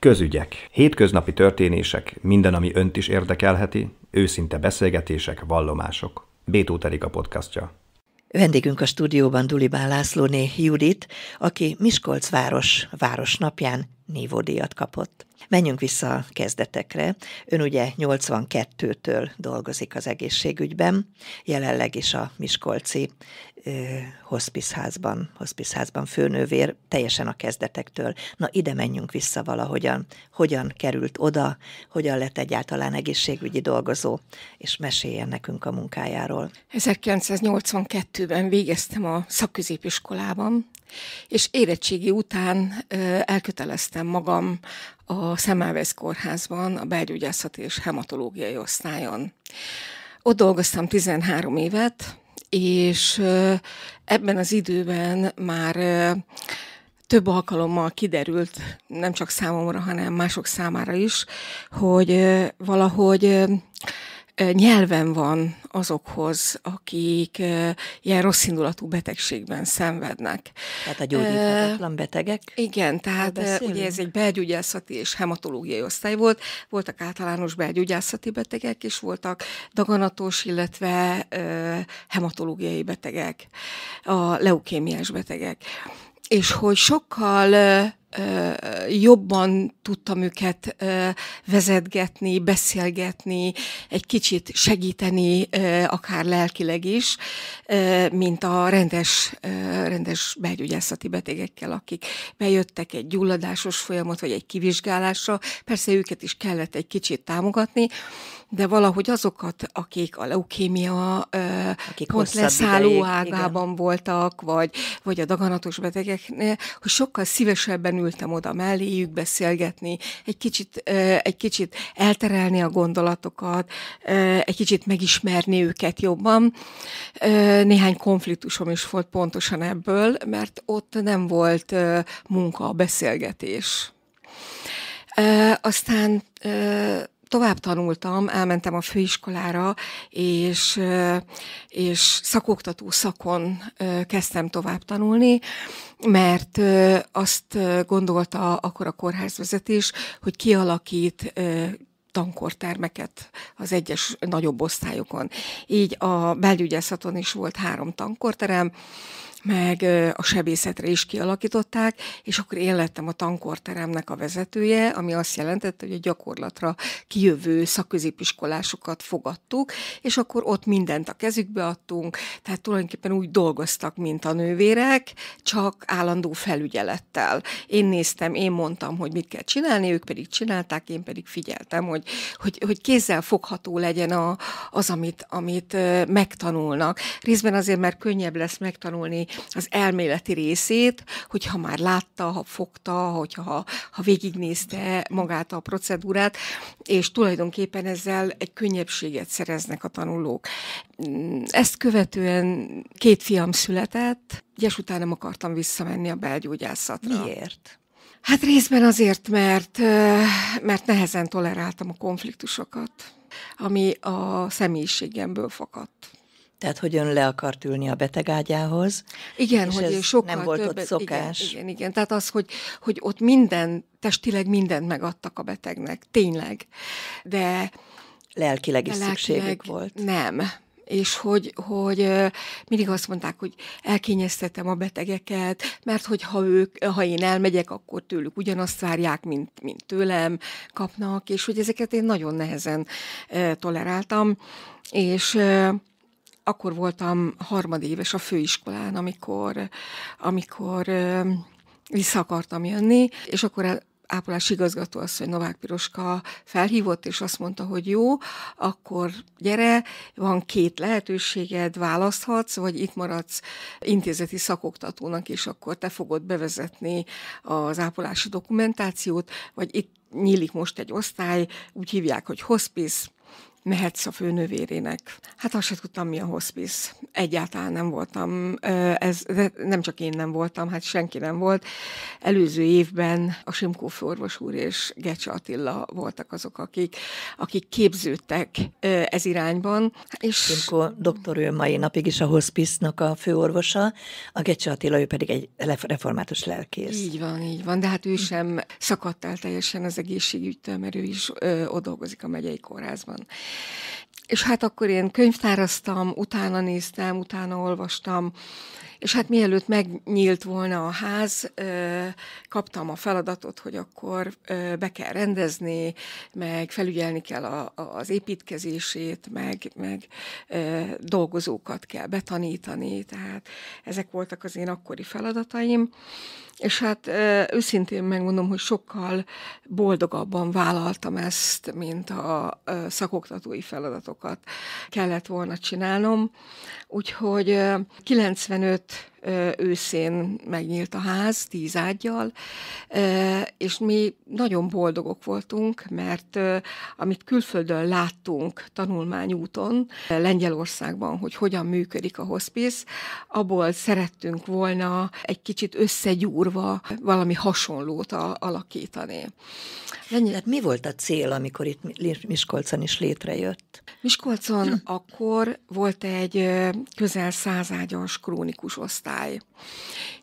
Közügyek, hétköznapi történések, minden, ami önt is érdekelheti, őszinte beszélgetések, vallomások. Bétó a podcastja. Vendégünk a stúdióban Dulibán Lászlóné Judit, aki Miskolc város városnapján nívódíjat kapott. Menjünk vissza a kezdetekre. Ön ugye 82-től dolgozik az egészségügyben, jelenleg is a Miskolci hospiszházban, hospiszházban főnővér, teljesen a kezdetektől. Na ide menjünk vissza valahogyan, hogyan került oda, hogyan lett egyáltalán egészségügyi dolgozó, és meséljen nekünk a munkájáról. 1982-ben végeztem a szakközépiskolában, és érettségi után elköteleztem magam a Szemmelweis kórházban, a belgyógyászati és hematológiai osztályon. Ott dolgoztam 13 évet, és ebben az időben már több alkalommal kiderült, nem csak számomra, hanem mások számára is, hogy valahogy nyelven van azokhoz, akik ilyen rosszindulatú betegségben szenvednek. Tehát a gyógyíthatatlan betegek? Igen, tehát ugye ez egy belgyógyászati és hematológiai osztály volt, voltak általános belgyógyászati betegek, és voltak daganatos, illetve hematológiai betegek, a leukémiás betegek. És hogy sokkal jobban tudtam őket vezetgetni, beszélgetni, egy kicsit segíteni, akár lelkileg is, mint a rendes, rendes belgyógyászati betegekkel, akik bejöttek egy gyulladásos folyamat, vagy egy kivizsgálásra. Persze őket is kellett egy kicsit támogatni, de valahogy azokat, akik a leukémia akik pont leszálló ideig, ágában igen. voltak, vagy, vagy a daganatos betegeknél, hogy sokkal szívesebben szívesen ültem oda melléjük beszélgetni, egy kicsit, egy kicsit elterelni a gondolatokat, egy kicsit megismerni őket jobban. Néhány konfliktusom is volt pontosan ebből, mert ott nem volt munka, beszélgetés. Aztán tovább tanultam, elmentem a főiskolára, és, és szakoktató szakon kezdtem tovább tanulni, mert azt gondolta akkor a kórházvezetés, hogy kialakít tankortermeket az egyes nagyobb osztályokon. Így a belügyészaton is volt három tankorterem, meg a sebészetre is kialakították, és akkor én lettem a tankorteremnek a vezetője, ami azt jelentette, hogy a gyakorlatra kijövő szakközépiskolásokat fogadtuk, és akkor ott mindent a kezükbe adtunk, tehát tulajdonképpen úgy dolgoztak, mint a nővérek, csak állandó felügyelettel. Én néztem, én mondtam, hogy mit kell csinálni, ők pedig csinálták, én pedig figyeltem, hogy, hogy, hogy kézzel fogható legyen a, az, amit, amit megtanulnak. Részben azért, mert könnyebb lesz megtanulni az elméleti részét, hogyha már látta, ha fogta, hogyha ha végignézte magát a procedúrát, és tulajdonképpen ezzel egy könnyebbséget szereznek a tanulók. Mm, ezt követően két fiam született, és utána nem akartam visszamenni a belgyógyászatra. Miért? Hát részben azért, mert, mert nehezen toleráltam a konfliktusokat, ami a személyiségemből fakadt. Tehát, hogy ön le akart ülni a betegágyához. Igen, és hogy ez sokkal nem volt többet, ott szokás. Igen, igen, igen. Tehát az, hogy, hogy ott minden, testileg mindent megadtak a betegnek, tényleg. De lelkileg is lelkileg szükségük volt. Nem, és hogy, hogy mindig azt mondták, hogy elkényeztetem a betegeket, mert hogy ha, ők, ha én elmegyek, akkor tőlük ugyanazt várják, mint, mint tőlem kapnak, és hogy ezeket én nagyon nehezen toleráltam, és akkor voltam harmadéves a főiskolán, amikor, amikor vissza akartam jönni, és akkor ápolási igazgató az, hogy Novák Piroska felhívott, és azt mondta, hogy jó, akkor gyere, van két lehetőséged, választhatsz, vagy itt maradsz intézeti szakoktatónak, és akkor te fogod bevezetni az ápolási dokumentációt, vagy itt nyílik most egy osztály, úgy hívják, hogy hospice, mehetsz a főnővérének. Hát azt se tudtam, mi a hospice. Egyáltalán nem voltam, ez nem csak én nem voltam, hát senki nem volt. Előző évben a Simkó orvos úr és Gecse Attila voltak azok, akik, akik képződtek ez irányban. És... Simkó doktor ő mai napig is a hospice-nak a főorvosa, a Gecse Attila ő pedig egy református lelkész. Így van, így van, de hát ő sem szakadt el teljesen az egészségügytől, mert ő is ö, ott dolgozik a megyei kórházban. És hát akkor én könyvtáraztam, utána néztem, utána olvastam, és hát mielőtt megnyílt volna a ház, kaptam a feladatot, hogy akkor be kell rendezni, meg felügyelni kell a, az építkezését, meg, meg dolgozókat kell betanítani, tehát ezek voltak az én akkori feladataim. És hát őszintén megmondom, hogy sokkal boldogabban vállaltam ezt, mint a szakoktatói feladatokat kellett volna csinálnom. Úgyhogy 95 őszén megnyílt a ház tíz ágyjal, és mi nagyon boldogok voltunk, mert amit külföldön láttunk tanulmányúton, Lengyelországban, hogy hogyan működik a hospice, abból szerettünk volna egy kicsit összegyúrva valami hasonlót alakítani. Lengyel... Tehát mi volt a cél, amikor itt Miskolcon is létrejött? Miskolcon akkor volt egy közel százágyas krónikus osztály, osztály,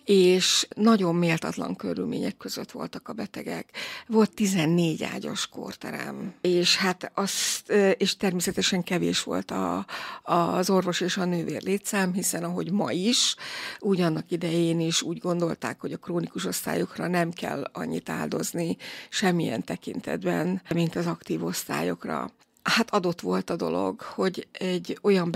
és nagyon méltatlan körülmények között voltak a betegek. Volt 14 ágyas kórterem, és hát azt, és természetesen kevés volt a, az orvos és a nővér létszám, hiszen ahogy ma is, ugyanak idején is úgy gondolták, hogy a krónikus osztályokra nem kell annyit áldozni semmilyen tekintetben, mint az aktív osztályokra hát adott volt a dolog, hogy egy olyan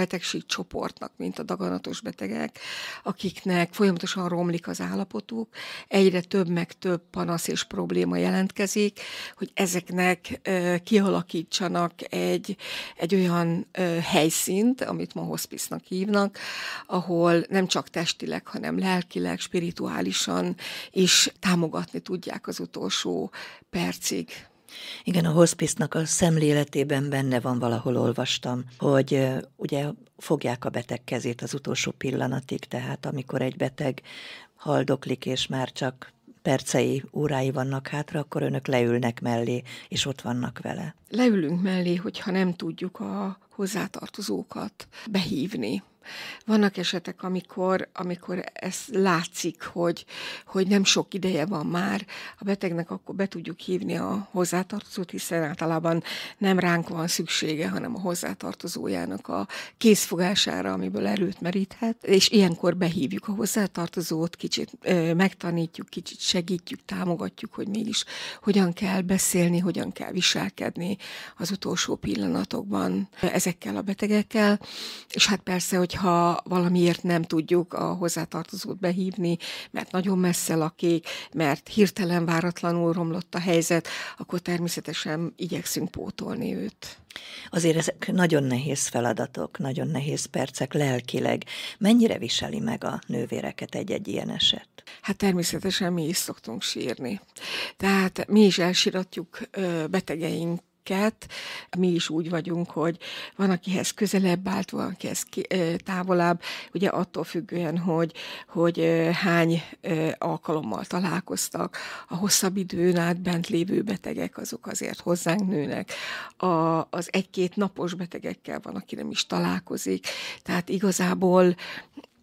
csoportnak, mint a daganatos betegek, akiknek folyamatosan romlik az állapotuk, egyre több meg több panasz és probléma jelentkezik, hogy ezeknek kialakítsanak egy, egy olyan helyszínt, amit ma hospice hívnak, ahol nem csak testileg, hanem lelkileg, spirituálisan is támogatni tudják az utolsó percig igen, a hospice-nak a szemléletében benne van valahol olvastam, hogy ugye fogják a beteg kezét az utolsó pillanatig, tehát amikor egy beteg haldoklik, és már csak percei, órái vannak hátra, akkor önök leülnek mellé, és ott vannak vele. Leülünk mellé, hogyha nem tudjuk a hozzátartozókat behívni. Vannak esetek, amikor, amikor ez látszik, hogy, hogy nem sok ideje van már, a betegnek akkor be tudjuk hívni a hozzátartozót, hiszen általában nem ránk van szüksége, hanem a hozzátartozójának a készfogására, amiből erőt meríthet, és ilyenkor behívjuk a hozzátartozót, kicsit ö, megtanítjuk, kicsit segítjük, támogatjuk, hogy mégis hogyan kell beszélni, hogyan kell viselkedni az utolsó pillanatokban ezekkel a betegekkel, és hát persze, hogy hogyha valamiért nem tudjuk a hozzátartozót behívni, mert nagyon messze lakik, mert hirtelen váratlanul romlott a helyzet, akkor természetesen igyekszünk pótolni őt. Azért ezek nagyon nehéz feladatok, nagyon nehéz percek lelkileg. Mennyire viseli meg a nővéreket egy-egy ilyen eset? Hát természetesen mi is szoktunk sírni. Tehát mi is elsiratjuk betegeink őket. Mi is úgy vagyunk, hogy van, akihez közelebb állt, van, akihez távolabb, ugye attól függően, hogy, hogy hány alkalommal találkoztak. A hosszabb időn át bent lévő betegek azok azért hozzánk nőnek. A, az egy-két napos betegekkel van, aki nem is találkozik. Tehát igazából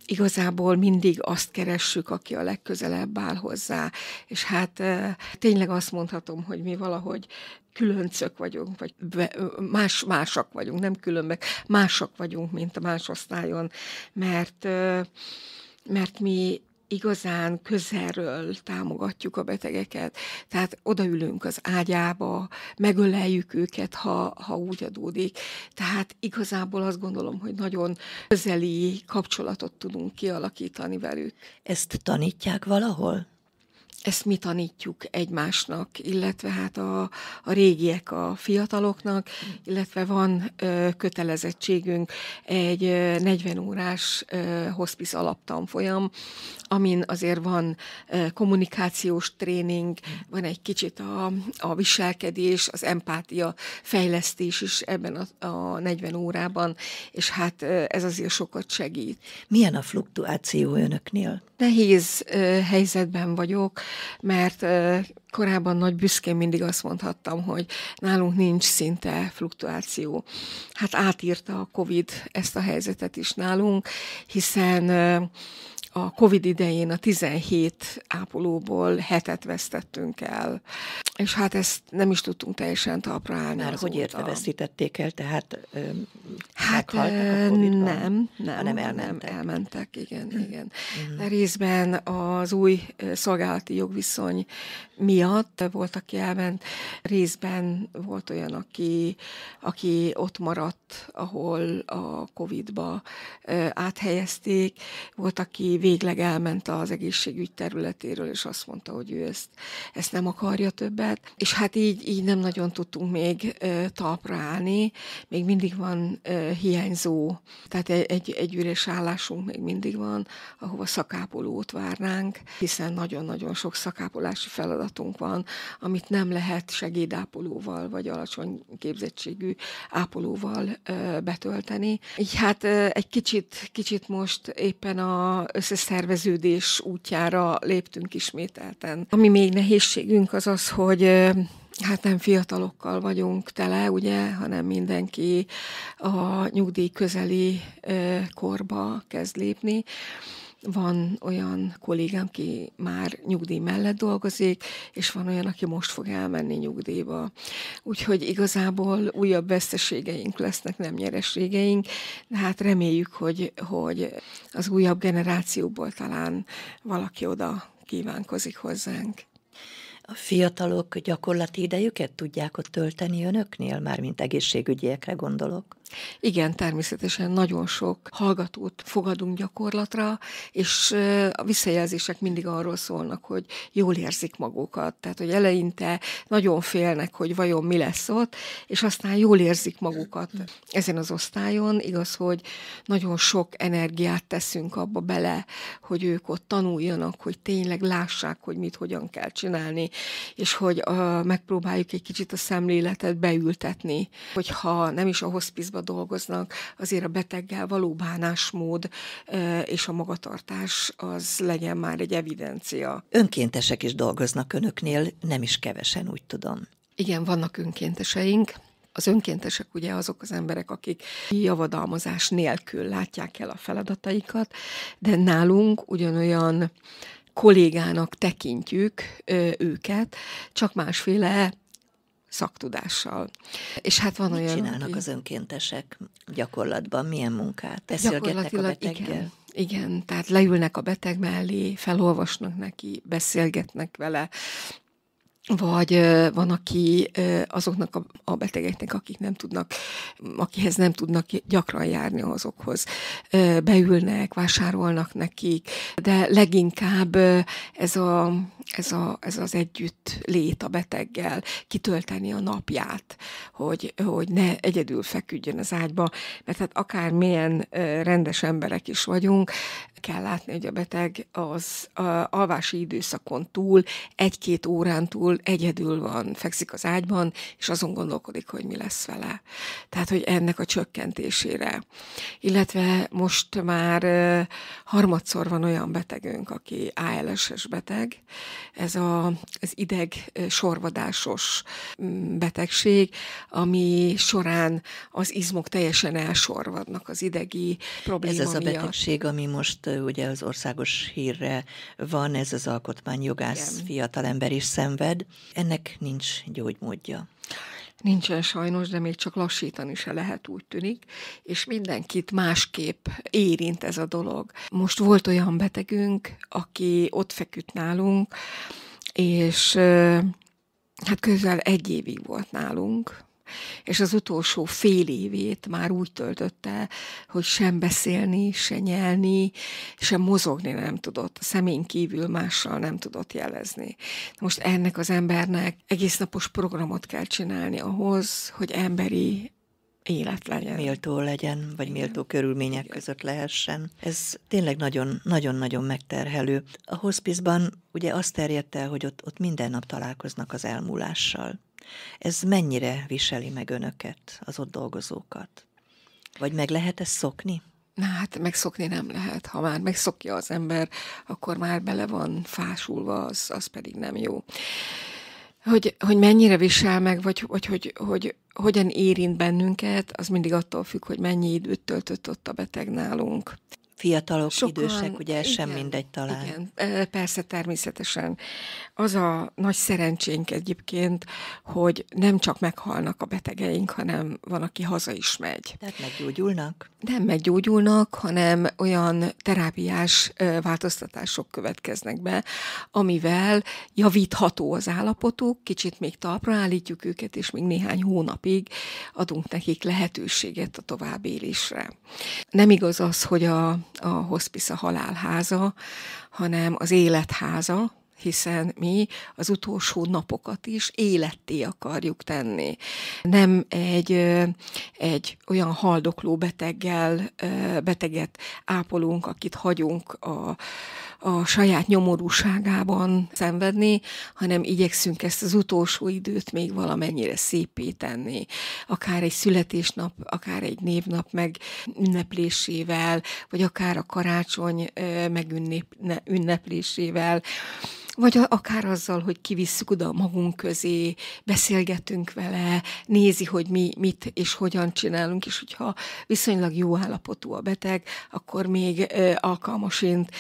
igazából mindig azt keressük, aki a legközelebb áll hozzá. És hát tényleg azt mondhatom, hogy mi valahogy különcök vagyunk, vagy más, másak vagyunk, nem különbek, másak vagyunk, mint a más osztályon, mert, mert mi igazán közelről támogatjuk a betegeket, tehát odaülünk az ágyába, megöleljük őket, ha, ha úgy adódik. Tehát igazából azt gondolom, hogy nagyon közeli kapcsolatot tudunk kialakítani velük. Ezt tanítják valahol? ezt mi tanítjuk egymásnak, illetve hát a, a régiek a fiataloknak, illetve van ö, kötelezettségünk egy ö, 40 órás ö, hospice alaptanfolyam, amin azért van ö, kommunikációs tréning, van egy kicsit a, a viselkedés, az empátia fejlesztés is ebben a, a 40 órában, és hát ö, ez azért sokat segít. Milyen a fluktuáció önöknél? Nehéz ö, helyzetben vagyok, mert korábban nagy büszkén mindig azt mondhattam, hogy nálunk nincs szinte fluktuáció. Hát átírta a COVID ezt a helyzetet is nálunk, hiszen a COVID idején a 17 ápolóból hetet vesztettünk el, és hát ezt nem is tudtunk teljesen talpra állni. Már hogy érte veszítették el, tehát öm, hát, a COVID-ban? Nem, nem, hanem elmentek. nem, elmentek, igen, mhm. igen. Mm. De részben az új szolgálati jogviszony miatt volt, aki elment, részben volt olyan, aki, aki ott maradt, ahol a COVID-ba áthelyezték, volt, aki végleg elment az egészségügy területéről, és azt mondta, hogy ő ezt, ezt nem akarja többet. És hát így, így nem nagyon tudtunk még talpra állni, még mindig van hiányzó, tehát egy, egy, egy üres állásunk még mindig van, ahova szakápolót várnánk, hiszen nagyon-nagyon sok szakápolási feladatunk van, amit nem lehet segédápolóval vagy alacsony képzettségű ápolóval betölteni. Így hát egy kicsit, kicsit most éppen a össze összeszerveződés útjára léptünk ismételten. Ami még nehézségünk az az, hogy hát nem fiatalokkal vagyunk tele, ugye, hanem mindenki a nyugdíj közeli korba kezd lépni. Van olyan kollégám, ki már nyugdíj mellett dolgozik, és van olyan, aki most fog elmenni nyugdíjba. Úgyhogy igazából újabb veszteségeink lesznek, nem nyereségeink, de hát reméljük, hogy, hogy az újabb generációból talán valaki oda kívánkozik hozzánk. A fiatalok gyakorlati idejüket tudják ott tölteni önöknél, mármint egészségügyiekre gondolok? Igen, természetesen nagyon sok hallgatót fogadunk gyakorlatra, és a visszajelzések mindig arról szólnak, hogy jól érzik magukat. Tehát, hogy eleinte nagyon félnek, hogy vajon mi lesz ott, és aztán jól érzik magukat ezen az osztályon. Igaz, hogy nagyon sok energiát teszünk abba bele, hogy ők ott tanuljanak, hogy tényleg lássák, hogy mit hogyan kell csinálni, és hogy a, megpróbáljuk egy kicsit a szemléletet beültetni, hogyha nem is a hospizba dolgoznak, azért a beteggel való bánásmód és a magatartás az legyen már egy evidencia. Önkéntesek is dolgoznak önöknél, nem is kevesen, úgy tudom. Igen, vannak önkénteseink, az önkéntesek ugye azok az emberek, akik javadalmazás nélkül látják el a feladataikat, de nálunk ugyanolyan kollégának tekintjük őket, csak másféle szaktudással. És hát van Mit olyan... csinálnak az önkéntesek gyakorlatban? Milyen munkát? Beszélgetnek a beteggel? Igen. Igen, tehát leülnek a beteg mellé, felolvasnak neki, beszélgetnek vele, vagy van, aki azoknak a, betegeknek, akik nem tudnak, akihez nem tudnak gyakran járni azokhoz. Beülnek, vásárolnak nekik, de leginkább ez, a, ez, a, ez az együtt lét a beteggel, kitölteni a napját, hogy, hogy ne egyedül feküdjön az ágyba, mert hát akármilyen rendes emberek is vagyunk, kell látni, hogy a beteg az alvási időszakon túl, egy-két órán túl egyedül, egyedül van, fekszik az ágyban, és azon gondolkodik, hogy mi lesz vele. Tehát, hogy ennek a csökkentésére. Illetve most már harmadszor van olyan betegünk, aki ALS-es beteg. Ez a, az ideg sorvadásos mm, betegség, ami során az izmok teljesen elsorvadnak az idegi probléma Ez az miatt. a betegség, ami most ugye az országos hírre van, ez az alkotmányjogász fiatalember is szenved, ennek nincs gyógymódja. Nincsen sajnos, de még csak lassítani se lehet, úgy tűnik, és mindenkit másképp érint ez a dolog. Most volt olyan betegünk, aki ott feküdt nálunk, és hát közel egy évig volt nálunk, és az utolsó fél évét már úgy töltötte, hogy sem beszélni, se nyelni, sem mozogni nem tudott. A szemén kívül mással nem tudott jelezni. Most ennek az embernek egész napos programot kell csinálni ahhoz, hogy emberi élet legyen. Méltó legyen, vagy Igen. méltó körülmények Igen. között lehessen. Ez tényleg nagyon-nagyon megterhelő. A hospice ugye azt terjedt el, hogy ott, ott minden nap találkoznak az elmúlással. Ez mennyire viseli meg önöket, az ott dolgozókat? Vagy meg lehet ezt szokni? Na hát megszokni nem lehet. Ha már megszokja az ember, akkor már bele van fásulva, az, az pedig nem jó. Hogy, hogy mennyire visel meg, vagy, vagy hogy, hogy hogyan érint bennünket, az mindig attól függ, hogy mennyi időt töltött ott a beteg nálunk. Fiatalok, Sokan, idősek, ugye ez igen, sem mindegy talán. Igen, e, persze természetesen. Az a nagy szerencsénk egyébként, hogy nem csak meghalnak a betegeink, hanem van, aki haza is megy. Tehát meggyógyulnak? Nem meggyógyulnak, hanem olyan terápiás e, változtatások következnek be, amivel javítható az állapotuk, kicsit még talpra állítjuk őket, és még néhány hónapig adunk nekik lehetőséget a továbbélésre. Nem igaz az, hogy a a hospice a halálháza, hanem az életháza, hiszen mi az utolsó napokat is életté akarjuk tenni. Nem egy, egy olyan haldokló beteggel, beteget ápolunk, akit hagyunk a a saját nyomorúságában szenvedni, hanem igyekszünk ezt az utolsó időt még valamennyire szépé tenni. Akár egy születésnap, akár egy névnap meg ünneplésével, vagy akár a karácsony megünneplésével. Vagy akár azzal, hogy kivisszük oda magunk közé, beszélgetünk vele, nézi, hogy mi mit és hogyan csinálunk, és hogyha viszonylag jó állapotú a beteg, akkor még alkalmasint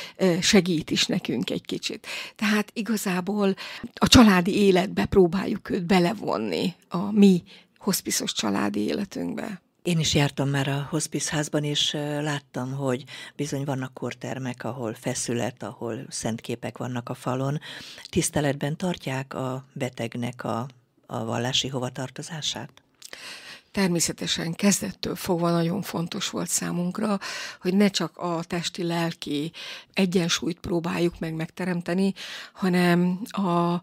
segít is nekünk egy kicsit. Tehát igazából a családi életbe próbáljuk őt belevonni a mi hospiszos családi életünkbe. Én is jártam már a hospice és láttam, hogy bizony vannak kortermek, ahol feszület, ahol szentképek vannak a falon. Tiszteletben tartják a betegnek a, a vallási hovatartozását? Természetesen kezdettől fogva nagyon fontos volt számunkra, hogy ne csak a testi-lelki egyensúlyt próbáljuk meg megteremteni, hanem a,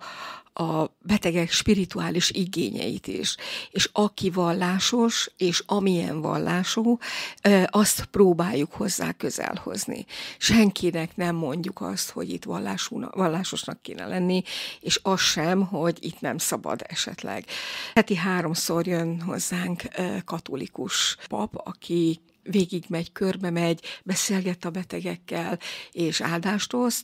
a betegek spirituális igényeit is. És aki vallásos, és amilyen vallású, azt próbáljuk hozzá közel hozni. Senkinek nem mondjuk azt, hogy itt vallásosnak kéne lenni, és az sem, hogy itt nem szabad esetleg. Heti háromszor jön hozzánk katolikus pap, aki végig megy, körbe megy, beszélget a betegekkel, és áldást oszt,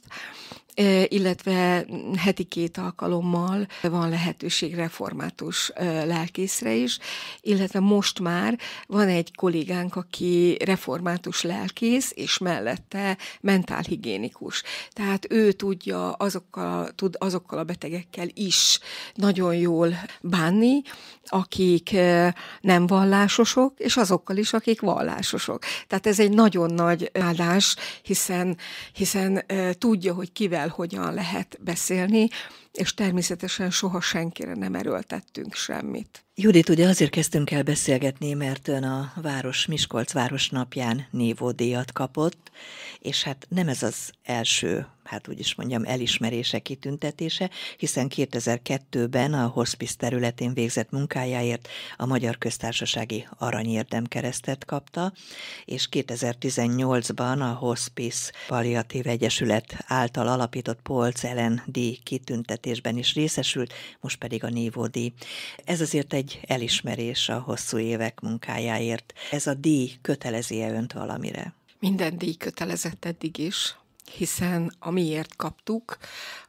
illetve heti két alkalommal van lehetőség református lelkészre is, illetve most már van egy kollégánk, aki református lelkész, és mellette mentálhigiénikus. Tehát ő tudja azokkal, tud azokkal a betegekkel is nagyon jól bánni, akik nem vallásosok, és azokkal is, akik vallásosok. Tehát ez egy nagyon nagy áldás, hiszen, hiszen tudja, hogy kivel kivel hogyan lehet beszélni, és természetesen soha senkire nem erőltettünk semmit. Judit, ugye azért kezdtünk el beszélgetni, mert ön a Város Miskolc Város napján névódíjat kapott, és hát nem ez az első hát úgy is mondjam, elismerése, kitüntetése, hiszen 2002-ben a hospice területén végzett munkájáért a Magyar Köztársasági Aranyérdem keresztet kapta, és 2018-ban a Hospice Palliatív Egyesület által alapított Polc Ellen díj kitüntetésben is részesült, most pedig a Névó díj. Ez azért egy elismerés a hosszú évek munkájáért. Ez a díj kötelezi-e önt valamire? Minden díj kötelezett eddig is hiszen amiért kaptuk,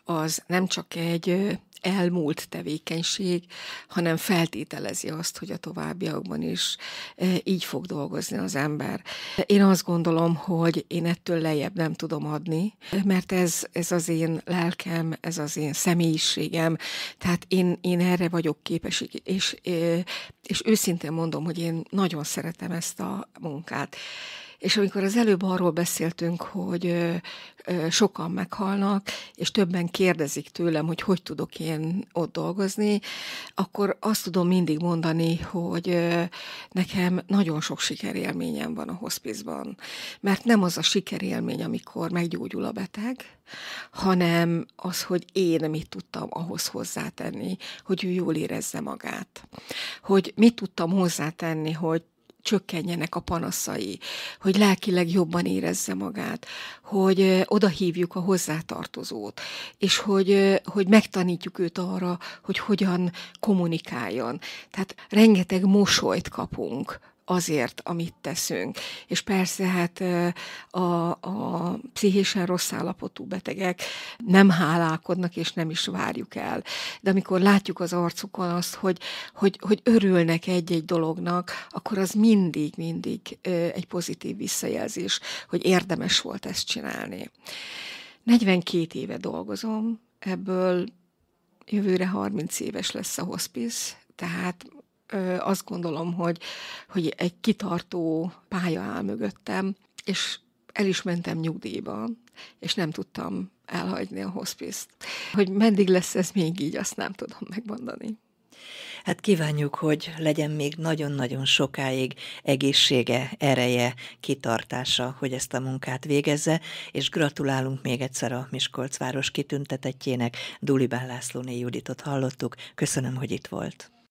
az nem csak egy elmúlt tevékenység, hanem feltételezi azt, hogy a továbbiakban is így fog dolgozni az ember. Én azt gondolom, hogy én ettől lejjebb nem tudom adni, mert ez, ez az én lelkem, ez az én személyiségem, tehát én, én erre vagyok képes, és, és őszintén mondom, hogy én nagyon szeretem ezt a munkát. És amikor az előbb arról beszéltünk, hogy sokan meghalnak, és többen kérdezik tőlem, hogy hogy tudok én ott dolgozni, akkor azt tudom mindig mondani, hogy nekem nagyon sok sikerélményem van a hospizban. Mert nem az a sikerélmény, amikor meggyógyul a beteg, hanem az, hogy én mit tudtam ahhoz hozzátenni, hogy ő jól érezze magát. Hogy mit tudtam hozzátenni, hogy csökkenjenek a panaszai, hogy lelkileg jobban érezze magát, hogy oda hívjuk a hozzátartozót, és hogy, hogy megtanítjuk őt arra, hogy hogyan kommunikáljon. Tehát rengeteg mosolyt kapunk azért, amit teszünk. És persze hát a, a pszichésen rossz állapotú betegek nem hálálkodnak, és nem is várjuk el. De amikor látjuk az arcukon azt, hogy, hogy, hogy örülnek egy-egy dolognak, akkor az mindig, mindig egy pozitív visszajelzés, hogy érdemes volt ezt csinálni. 42 éve dolgozom, ebből jövőre 30 éves lesz a hospice, tehát azt gondolom, hogy, hogy egy kitartó pálya áll mögöttem, és el is mentem nyugdíjba, és nem tudtam elhagyni a hospice-t. Hogy meddig lesz ez még így, azt nem tudom megmondani. Hát kívánjuk, hogy legyen még nagyon-nagyon sokáig egészsége, ereje, kitartása, hogy ezt a munkát végezze, és gratulálunk még egyszer a Miskolc város kitüntetettjének, Dulibán Lászlóné Juditot hallottuk. Köszönöm, hogy itt volt.